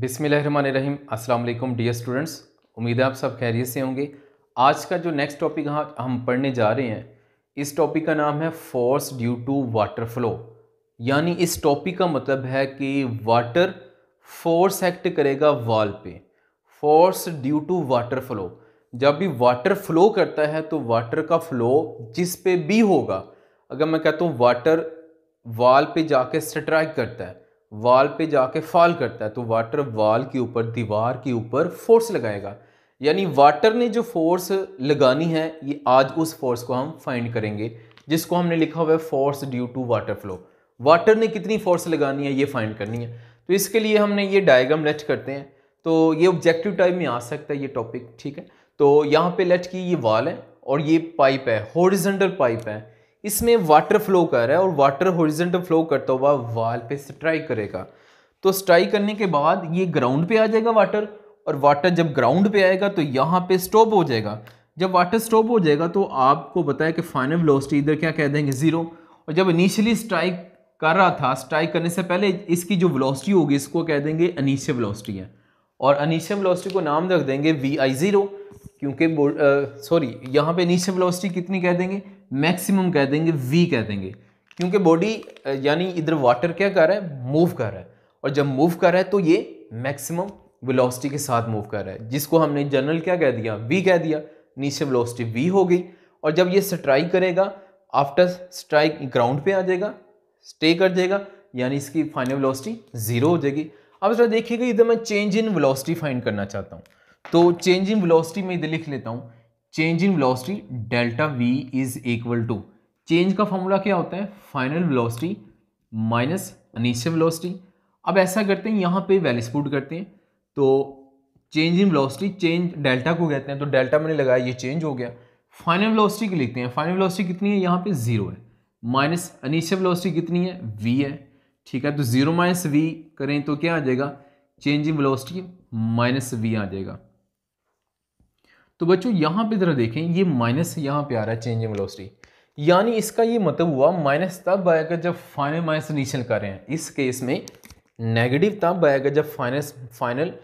बिसमीम अस्सलाम dear students उम्मीद है आप सब खैरियत से होंगे आज का जो नेक्स्ट टॉपिक हाँ हम पढ़ने जा रहे हैं इस टॉपिक का नाम है force due to water flow यानी इस टॉपिक का मतलब है कि वाटर फोर्स एक्ट करेगा वाल पे force due to water flow जब भी वाटर फ्लो करता है तो वाटर का फ्लो जिस पे भी होगा अगर मैं कहता हूँ वाटर वाल पे जाके स्ट्राइक करता है वॉल पे जाके फॉल करता है तो वाटर वॉल के ऊपर दीवार के ऊपर फोर्स लगाएगा यानी वाटर ने जो फोर्स लगानी है ये आज उस फोर्स को हम फाइंड करेंगे जिसको हमने लिखा हुआ है force due to water flow water ने कितनी फोर्स लगानी है ये फाइंड करनी है तो इसके लिए हमने ये डायग्राम लेट करते हैं तो ये ऑब्जेक्टिव टाइप में आ सकता है ये टॉपिक ठीक है तो यहाँ पे लेट की ये वॉल है और ये पाइप है हॉरिजेंटल पाइप है इसमें वाटर फ्लो कर रहा है और वाटर हॉरिजेंटल फ्लो करता हुआ वाल पे स्ट्राइक करेगा तो स्ट्राइक करने के बाद ये ग्राउंड पे आ जाएगा वाटर और वाटर जब ग्राउंड पे आएगा तो यहाँ पे स्टॉप हो जाएगा जब वाटर स्टॉप हो जाएगा तो आपको बताया कि फाइनल वेलोसिटी इधर क्या कह देंगे ज़ीरो और जब इनिशियली स्ट्राइक कर रहा था स्ट्राइक करने से पहले इसकी जो वेलोसिटी होगी इसको कह देंगे अनिशियल वेलोसिटी है और अनिशियल वेलोसिटी को नाम रख देंगे वी आई ज़ीरो क्योंकि सॉरी यहाँ पे इनिशियल वेलोसिटी कितनी कह देंगे मैक्सिमम कह देंगे वी कह देंगे क्योंकि बॉडी यानी इधर वाटर क्या कर रहा है मूव कर रहा है और जब मूव कर रहा है तो ये मैक्सिमम वेलोसिटी के साथ मूव कर रहा है जिसको हमने जनरल क्या कह दिया वी कह दिया नीचे वेलोसिटी वी हो गई और जब ये स्ट्राइक करेगा आफ्टर स्ट्राइक ग्राउंड पे आ जाएगा स्टे कर जाएगा यानी इसकी फाइनल वेलोसिटी ज़ीरो हो जाएगी अब जरा देखिएगा इधर मैं चेंज इन वेलोसिटी फाइंड करना चाहता हूँ तो चेंज इन वेलोसिटी में इधर लिख लेता हूँ change in velocity delta V is equal to change का फॉर्मूला क्या होता है final velocity minus initial velocity अब ऐसा करते हैं यहाँ पे वैलिस्पूट करते हैं तो change in velocity change delta को कहते हैं तो डेल्टा मैंने लगाया ये चेंज हो गया फाइनल वेलोसिटी की लिखते हैं फाइनल वेलोसिटी कितनी है यहाँ पे जीरो है माइनस इनिशियल वेलोसिटी कितनी है वी है ठीक है तो जीरो माइनस वी करें तो क्या आ जाएगा change in velocity minus V आ जाएगा तो बच्चों यहाँ पे जरा देखें ये माइनस यहाँ पे आ रहा है चेंज इन वेलोसिटी यानी इसका ये मतलब हुआ माइनस तब आएगा जब फाइनल माइनस इनिशियल कर रहे हैं इस केस में नेगेटिव तब आएगा जब फाइनस final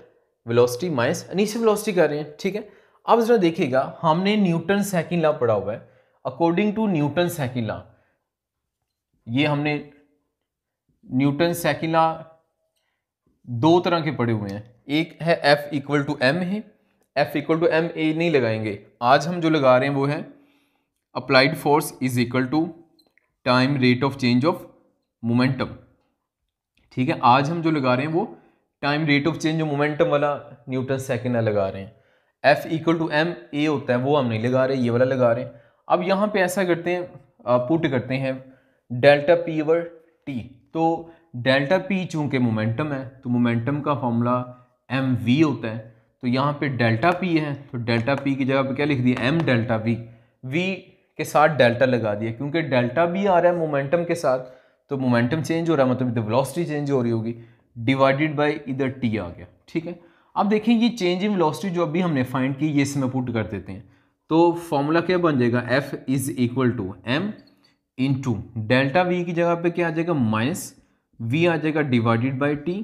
velocity minus initial velocity कर रहे हैं ठीक है अब जरा देखिएगा हमने न्यूटन सेकंड लॉ पढ़ा हुआ है according to Newton second law ये हमने न्यूटन सेकंड लॉ दो तरह के पढ़े हुए हैं एक है एफ इक्वल टू एम है F equal to M A नहीं लगाएंगे आज हम जो लगा रहे हैं वो है applied force is equal to time rate of change of momentum ठीक है आज हम जो लगा रहे हैं वो time rate of change of momentum वाला न्यूटन सेकेंड लगा रहे हैं F equal to M A होता है वो हम नहीं लगा रहे ये वाला लगा रहे हैं अब यहाँ पे ऐसा करते हैं पुट करते हैं डेल्टा पी ओवर टी तो डेल्टा पी चूँकि मोमेंटम है तो मोमेंटम का फॉर्मूला एम वी होता है तो यहाँ पे डेल्टा पी है तो डेल्टा पी की जगह पे क्या लिख दिया एम डेल्टा वी वी के साथ डेल्टा लगा दिया क्योंकि डेल्टा भी आ रहा है मोमेंटम के साथ तो मोमेंटम चेंज हो रहा है मतलब वेलोसिटी चेंज हो रही होगी डिवाइडेड बाय इधर टी आ गया ठीक है अब देखें ये चेंज इन वेलोसिटी जो अभी हमने फाइंड की ये इसमें पुट कर देते हैं तो फॉर्मूला क्या बन जाएगा F is equal to M into delta V की जगह पर क्या आ जाएगा माइनस वी आ जाएगा डिवाइडेड बाई टी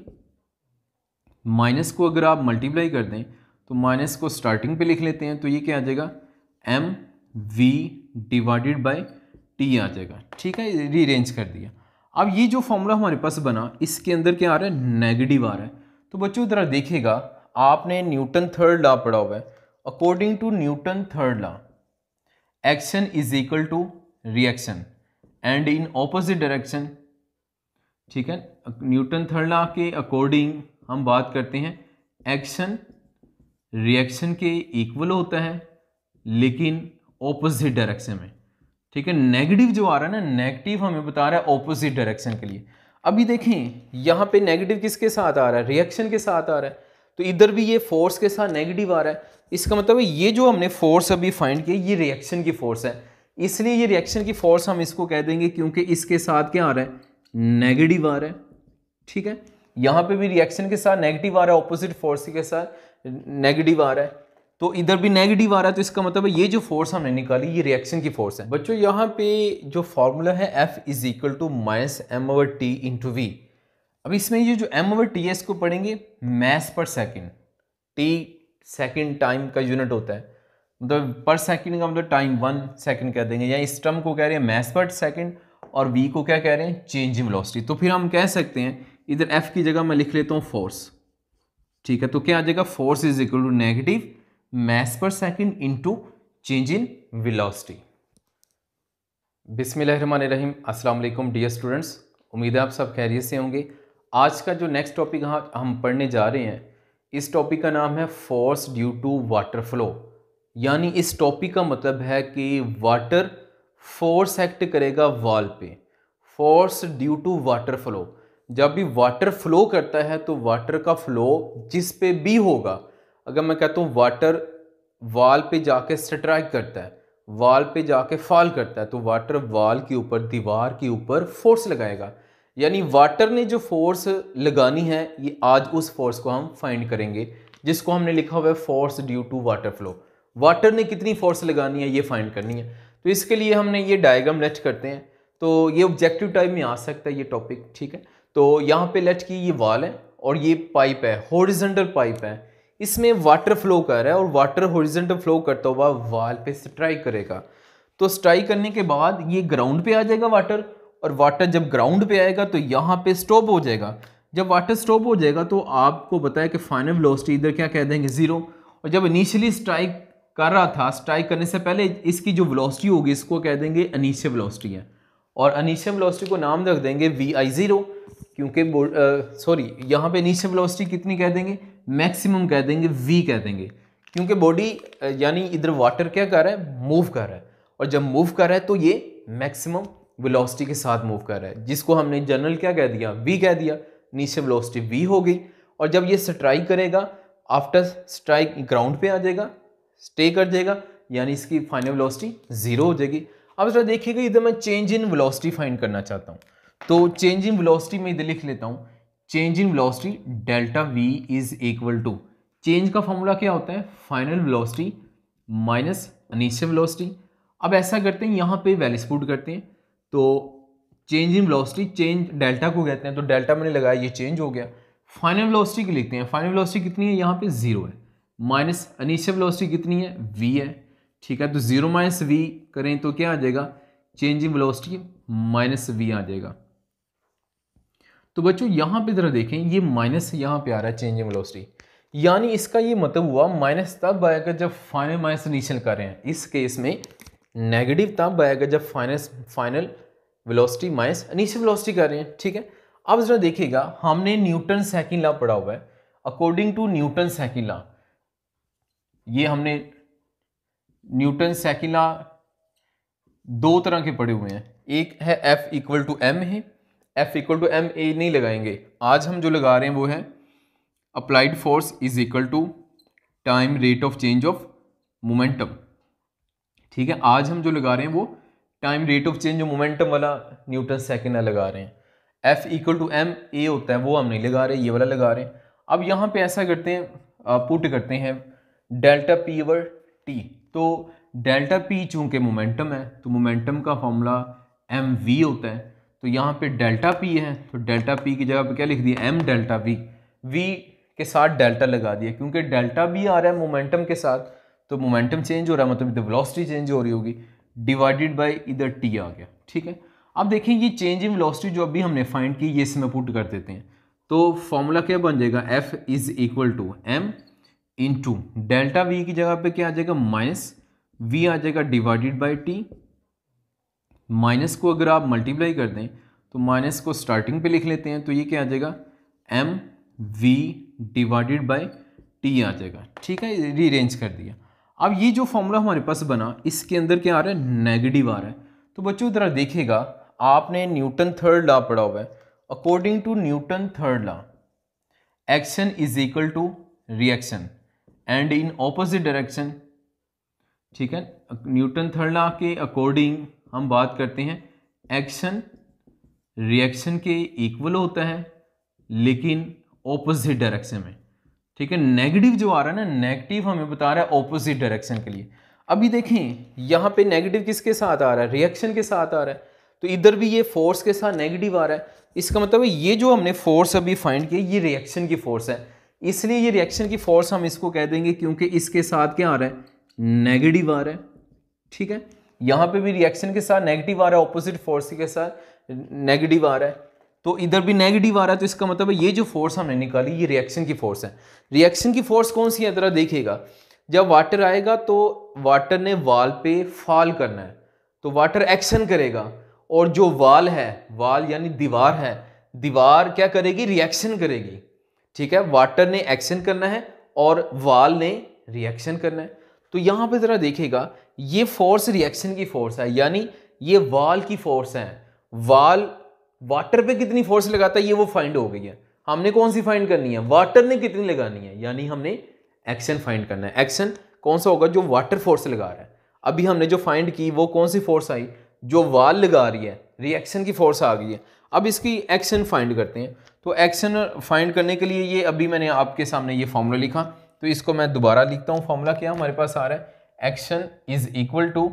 माइनस को अगर आप मल्टीप्लाई कर दें तो माइनस को स्टार्टिंग पे लिख लेते हैं तो ये क्या आ जाएगा M V divided by T आ जाएगा ठीक है रीअरेंज कर दिया अब ये जो फॉर्मूला हमारे पास बना इसके अंदर क्या आ रहा है नेगेटिव आ रहा है तो बच्चों ज़रा देखेगा आपने न्यूटन थर्ड लॉ पढ़ा हुआ है according to Newton third law action is equal to reaction and in opposite direction ठीक है न्यूटन थर्ड लॉ के अकॉर्डिंग हम बात करते हैं एक्शन रिएक्शन के इक्वल होता है लेकिन ऑपोजिट डायरेक्शन में ठीक है नेगेटिव जो आ रहा है ना नेगेटिव हमें बता रहा है ऑपोजिट डायरेक्शन के लिए अभी देखें यहाँ पे नेगेटिव किसके साथ आ रहा है रिएक्शन के साथ आ रहा है तो इधर भी ये फोर्स के साथ नेगेटिव आ रहा है इसका मतलब ये जो हमने फोर्स अभी फाइंड किया ये रिएक्शन की फोर्स है इसलिए ये रिएक्शन की फोर्स हम इसको कह देंगे क्योंकि इसके साथ क्या आ रहा है नेगेटिव आ रहा है ठीक है यहाँ पे भी रिएक्शन के साथ नेगेटिव आ रहा है ऑपोजिट फोर्स के साथ नेगेटिव आ रहा है तो इधर भी नेगेटिव आ रहा है तो इसका मतलब है ये जो फोर्स हमने निकाली ये रिएक्शन की फोर्स है बच्चों यहाँ पे जो फॉर्मूला है F is equal to minus M over T into V अब इसमें ये जो एम ओवर टी है इसको पढ़ेंगे मैस पर सेकेंड टी सेकेंड टाइम का यूनिट होता है मतलब पर सेकेंड का मतलब टाइम वन सेकेंड कह देंगे या इस टर्म को कह रहे हैं मैस पर सेकेंड और वी को क्या कह रहे हैं चेंज इन वेलोसिटी तो फिर हम कह सकते हैं इधर एफ की जगह मैं लिख लेता हूँ फोर्स ठीक है तो क्या आ जाएगा force is equal to negative mass पर second into change in velocity बिसमिल्ल रहीम अस्सलाम वालेकुम डियर स्टूडेंट्स उम्मीद है आप सब खैरियत से होंगे आज का जो नेक्स्ट टॉपिक हम पढ़ने जा रहे हैं इस टॉपिक का नाम है force due to water flow यानी इस टॉपिक का मतलब है कि वाटर फोर्स एक्ट करेगा वॉल पे force due to water flow जब भी वाटर फ्लो करता है तो वाटर का फ्लो जिस पे भी होगा अगर मैं कहता हूँ वाटर वाल पे जाके स्ट्राइक करता है वाल पे जाके फॉल करता है तो वाटर वाल के ऊपर दीवार के ऊपर फोर्स लगाएगा यानी वाटर ने जो फोर्स लगानी है ये आज उस फोर्स को हम फाइंड करेंगे जिसको हमने लिखा हुआ है force due to water flow water ने कितनी फोर्स लगानी है ये फाइंड करनी है तो इसके लिए हमने ये डायग्राम नेक्स्ट करते हैं तो ये ऑब्जेक्टिव टाइप में आ सकता है ये टॉपिक ठीक है तो यहाँ पे लेट की ये वाल है और ये पाइप है हॉरिजेंटल पाइप है इसमें वाटर फ्लो कर रहा है और वाटर हॉरिजेंटल फ्लो करता हुआ वाल पे स्ट्राइक करेगा तो स्ट्राइक करने के बाद ये ग्राउंड पे आ जाएगा वाटर और वाटर जब ग्राउंड पे आएगा तो यहाँ पे स्टॉप हो जाएगा जब वाटर स्टॉप हो जाएगा तो आपको बताया कि फाइनल वेलोसिटी इधर क्या कह देंगे ज़ीरो और जब इनिशियली स्ट्राइक कर रहा था स्ट्राइक करने से पहले इसकी जो वेलोसिटी होगी इसको कह देंगे अनिशियल वेलोसिटी है और अनिशियल वेलोसिटी को नाम रख देंगे वी आई ज़ीरो क्योंकि सॉरी यहाँ पे इनिशियल वेलोसिटी कितनी कह देंगे मैक्सिमम कह देंगे वी कह देंगे क्योंकि बॉडी यानी इधर वाटर क्या कर रहा है मूव कर रहा है और जब मूव कर रहा है तो ये मैक्सिमम वेलोसिटी के साथ मूव कर रहा है जिसको हमने जनरल क्या कह दिया वी कह दिया नीचे वेलोसिटी वी हो गई और जब ये स्ट्राइक करेगा आफ्टर स्ट्राइक ग्राउंड पे आ जाएगा स्टे कर जाएगा यानी इसकी फाइनल वेलोसिटी ज़ीरो हो जाएगी अब जरा देखिएगा इधर मैं चेंज इन वेलोसिटी फाइंड करना चाहता हूँ तो चेंज इन वेलोसिटी में लिख लेता हूँ change in velocity delta V is equal to change का फॉर्मूला क्या होता है final velocity minus initial velocity अब ऐसा करते हैं यहाँ पे वैलिस्पूट करते हैं तो change in velocity change delta को कहते हैं तो डेल्टा मैंने लगाया ये चेंज हो गया फाइनल वेलोसिटी की लिखते हैं फाइनल वेलोसिटी कितनी है यहाँ पे जीरो है माइनस अनिशियल वेलोसिटी कितनी है वी है ठीक है तो जीरो माइनस वी करें तो क्या आ जाएगा change in velocity minus V आ जाएगा तो बच्चों यहाँ पे जरा देखें ये माइनस यहाँ पे आ रहा है चेंज इन वेलोसिटी यानी इसका ये मतलब हुआ माइनस तब आएगा जब फाइनल माइनस इनिशियल कर रहे हैं इस केस में नेगेटिव तब आएगा जब फाइनस final velocity minus initial velocity कर रहे हैं ठीक है अब जरा देखिएगा हमने न्यूटन सेकंड लॉ पढ़ा हुआ है according to Newton second law ये हमने न्यूटन सेकंड लॉ दो तरह के पढ़े हुए हैं एक है एफ इक्वल टू एम है F equal to M A नहीं लगाएंगे आज हम जो लगा रहे हैं वो है applied force is equal to time rate of change of momentum ठीक है आज हम जो लगा रहे हैं वो time rate of change of momentum वाला न्यूटन सेकेंड लगा रहे हैं F equal to M A होता है वो हम नहीं लगा रहे ये वाला लगा रहे हैं अब यहाँ पे ऐसा करते हैं पुट करते हैं डेल्टा पी ओवर टी तो डेल्टा पी चूँकि मोमेंटम है तो मोमेंटम का फॉर्मूला एम वी होता है तो यहाँ पे डेल्टा पी है तो डेल्टा पी की जगह पे क्या लिख दिया एम डेल्टा वी वी के साथ डेल्टा लगा दिया क्योंकि डेल्टा भी आ रहा है मोमेंटम के साथ तो मोमेंटम चेंज हो रहा है मतलब इधर वेलोसिटी चेंज हो रही होगी डिवाइडेड बाय इधर टी आ गया ठीक है अब देखें ये चेंज इन वेलोसिटी जो अभी हमने फाइंड की ये इसमें पुट कर देते हैं तो फॉर्मूला क्या बन जाएगा F is equal to M into delta V की जगह पर क्या आ जाएगा माइनस वी आ जाएगा डिवाइडेड बाई टी माइनस को अगर आप मल्टीप्लाई कर दें तो माइनस को स्टार्टिंग पे लिख लेते हैं तो ये क्या आ जाएगा M V divided by T आ जाएगा ठीक है रीअरेंज कर दिया अब ये जो फॉर्मूला हमारे पास बना इसके अंदर क्या आ रहा है नेगेटिव आ रहा है तो बच्चों ज़रा देखेगा आपने न्यूटन थर्ड लॉ पढ़ा हुआ है according to Newton third law action is equal to reaction and in opposite direction ठीक है न्यूटन थर्ड लॉ के अकॉर्डिंग हम बात करते हैं एक्शन रिएक्शन के इक्वल होता है लेकिन ऑपोजिट डायरेक्शन में ठीक है नेगेटिव जो आ रहा है ना नेगेटिव हमें बता रहा है ऑपोजिट डायरेक्शन के लिए अभी देखें यहाँ पे नेगेटिव किसके साथ आ रहा है रिएक्शन के साथ आ रहा है तो इधर भी ये फोर्स के साथ नेगेटिव आ रहा है इसका मतलब ये जो हमने फोर्स अभी फाइंड किया ये रिएक्शन की फोर्स है इसलिए ये रिएक्शन की फोर्स हम इसको कह देंगे क्योंकि इसके साथ क्या आ रहा है नेगेटिव आ रहा है ठीक है यहाँ पे भी रिएक्शन के साथ नेगेटिव आ रहा है ऑपोजिट फोर्स के साथ नेगेटिव आ रहा है तो इधर भी नेगेटिव आ रहा है तो इसका मतलब है ये जो फोर्स हमने निकाली ये रिएक्शन की फोर्स है रिएक्शन की फोर्स कौन सी है जरा देखिएगा जब वाटर आएगा तो वाटर ने वाल पे फॉल करना है तो वाटर एक्शन करेगा और जो वाल है वाल यानी दीवार है दीवार क्या करेगी रिएक्शन करेगी ठीक है वाटर ने एक्शन करना है और वाल ने रिएक्शन करना है तो यहाँ पे ज़रा देखेगा ये फोर्स रिएक्शन की फोर्स है यानी ये वाल की फोर्स है वाल वाटर पे कितनी फोर्स लगाता है ये वो फाइंड हो गई है हमने कौन सी फाइंड करनी है वाटर ने कितनी लगानी है यानी हमने एक्शन फाइंड करना है एक्शन कौन सा होगा जो वाटर फोर्स लगा रहा है अभी हमने जो फाइंड की वो कौन सी फोर्स आई जो वाल लगा रही है रिएक्शन की फोर्स आ गई है अब इसकी एक्शन फाइंड करते हैं तो एक्शन फाइंड करने के लिए ये अभी मैंने आपके सामने ये फॉर्मूला लिखा तो इसको मैं दोबारा लिखता हूँ फॉर्मूला क्या हमारे पास आ रहा है action is equal to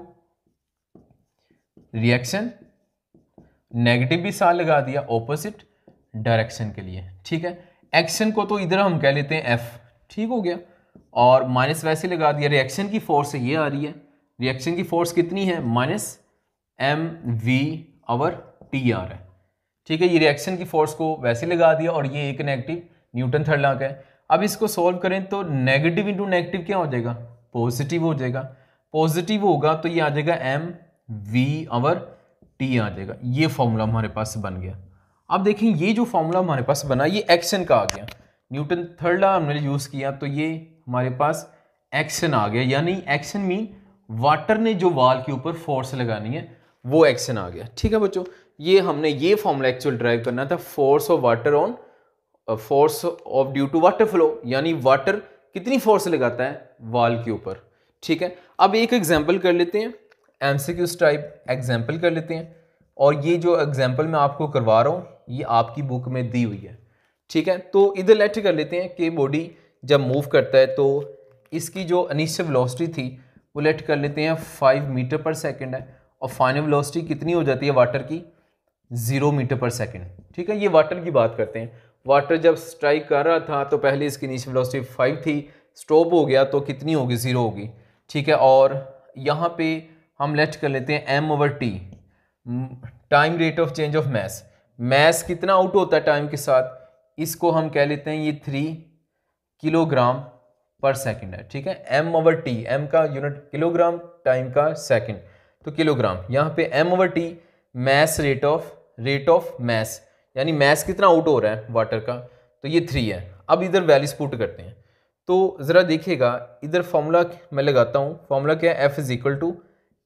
reaction negative भी साल लगा दिया ऑपोजिट डायरेक्शन के लिए ठीक है एक्शन को तो इधर हम कह लेते हैं एफ ठीक हो गया और माइनस वैसे लगा दिया रिएक्शन की फोर्स ये आ रही है रिएक्शन की फोर्स कितनी है minus M V over T आर है ठीक है ये रिएक्शन की फोर्स को वैसे लगा दिया और ये एक नेगेटिव न्यूटन थर्ड लॉ का है अब इसको सॉल्व करें तो नेगेटिव इंटू नेगेटिव क्या हो जाएगा पॉजिटिव हो जाएगा पॉजिटिव होगा तो ये आ जाएगा एम वी आवर टी आ जाएगा ये फॉर्मूला हमारे पास बन गया अब देखें ये जो फॉर्मूला हमारे पास बना ये एक्शन का आ गया न्यूटन थर्ड ला हमने यूज़ किया तो ये हमारे पास एक्शन आ गया यानी एक्शन मीन वाटर ने जो वाल के ऊपर फोर्स लगानी है वो एक्शन आ गया ठीक है बच्चों ये हमने ये फॉर्मूला एक्चुअल ड्राइव करना था force of water on force of due to water flow यानी वाटर कितनी फोर्स लगाता है वाल के ऊपर ठीक है अब एक एग्जाम्पल कर लेते हैं M C Qs type example कर लेते हैं और ये जो एग्जाम्पल मैं आपको करवा रहा हूँ ये आपकी बुक में दी हुई है ठीक है तो इधर लेट कर लेते हैं कि बॉडी जब मूव करता है तो इसकी जो अनिश्चय वेलोसिटी थी वो लेट कर लेते हैं फाइव मीटर पर सेकेंड है और फाइनल वेलोसिटी कितनी हो जाती है वाटर की ज़ीरो मीटर पर सेकेंड ठीक है ये वाटर की बात करते हैं वाटर जब स्ट्राइक कर रहा था तो पहले इसकी नीचे वेलोसिटी फाइव थी स्टॉप हो गया तो कितनी होगी ज़ीरो होगी ठीक है और यहाँ पे हम लेट कर लेते हैं M over T time rate of change of mass mass कितना आउट होता है टाइम के साथ इसको हम कह लेते हैं ये थ्री किलोग्राम पर सेकेंड है ठीक है एम ओवर टी एम का यूनिट किलोग्राम टाइम का सेकेंड तो किलोग्राम यहाँ पे M over T mass rate of rate of mass यानी मैस कितना आउट हो रहा है वाटर का तो ये थ्री है अब इधर वैल्यूज पुट करते हैं तो ज़रा देखिएगा इधर फॉर्मूला मैं लगाता हूँ फॉर्मूला क्या है F is equal to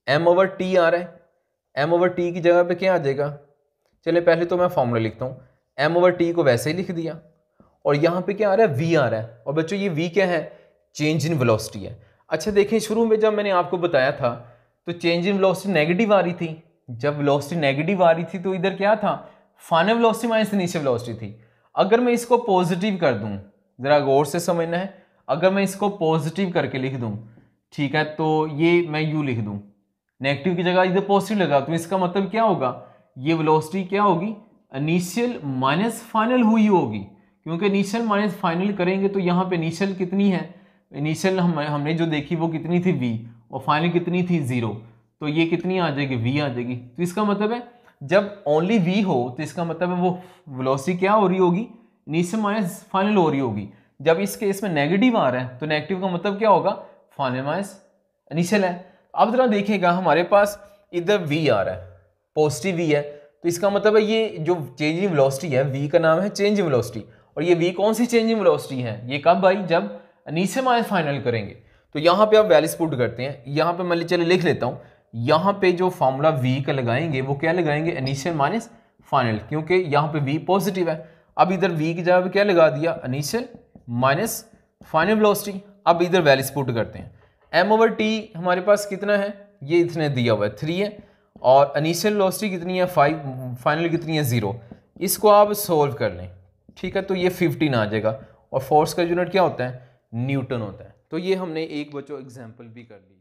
M over T आ रहा है एम ओवर टी की जगह पे क्या आ जाएगा चले पहले तो मैं फॉर्मूला लिखता हूँ एम ओवर टी को वैसे ही लिख दिया और यहाँ पे क्या आ रहा है वी आ रहा है और बच्चों ये वी क्या है चेंज इन वेलोसिटी है अच्छा देखें शुरू में जब मैंने आपको बताया था तो चेंज इन वेलोसिटी नेगेटिव आ रही थी जब वेलोसिटी नेगेटिव आ रही थी तो इधर क्या था final velocity minus initial velocity थी अगर मैं इसको पॉजिटिव कर दूं ज़रा गौर से समझना है अगर मैं इसको पॉजिटिव करके लिख दूं ठीक है तो ये मैं यू लिख दूं नेगेटिव की जगह इधर पॉजिटिव लगा तो इसका मतलब क्या होगा ये वेलोसिटी क्या होगी इनिशियल माइनस फाइनल हुई होगी क्योंकि इनिशियल माइनस फाइनल करेंगे तो यहाँ पे इनिशियल कितनी है इनिशियल हम हमने जो देखी वो कितनी थी वी और फाइनल कितनी थी ज़ीरो तो ये कितनी आ जाएगी वी आ जाएगी तो इसका मतलब है जब ओनली वी हो तो इसका मतलब है वो वेलोसिटी क्या हो रही होगी नीचे माइनस फाइनल हो रही होगी जब इस केस में नेगेटिव आ रहा है तो नेगेटिव का मतलब क्या होगा फाइनल माइनस इनिशियल है अब जरा देखिएगा हमारे पास इधर वी आ रहा है पॉजिटिव वी है तो इसका मतलब है ये जो चेंज इन वेलोसिटी है वी का नाम है चेंज इन वेलोसिटी और ये वी कौन सी चेंज इन वेलोसिटी है ये कब भाई जब नीचे माइनस फाइनल करेंगे तो यहाँ पे आप वैल्यूज पुट करते हैं यहाँ पे मैं चले लिख लेता हूँ यहाँ पे जो फार्मूला वी का लगाएंगे वो क्या लगाएंगे इनिशियल माइनस फाइनल क्योंकि यहाँ पे वी पॉजिटिव है अब इधर वी की जगह पे क्या लगा दिया अनिशियल माइनस फाइनल वेलोसिटी अब इधर वैल्यूज पुट करते हैं एम ओवर टी हमारे पास कितना है ये इतने दिया हुआ है थ्री है और अनिशियल वेलोसिटी कितनी है फाइव फाइनल कितनी है ज़ीरो इसको आप सोल्व कर लें ठीक है तो ये फिफ्टीन आ जाएगा और फोर्स का यूनिट क्या होता है न्यूटन होता है तो ये हमने एक बच्चों एग्जाम्पल भी कर लिया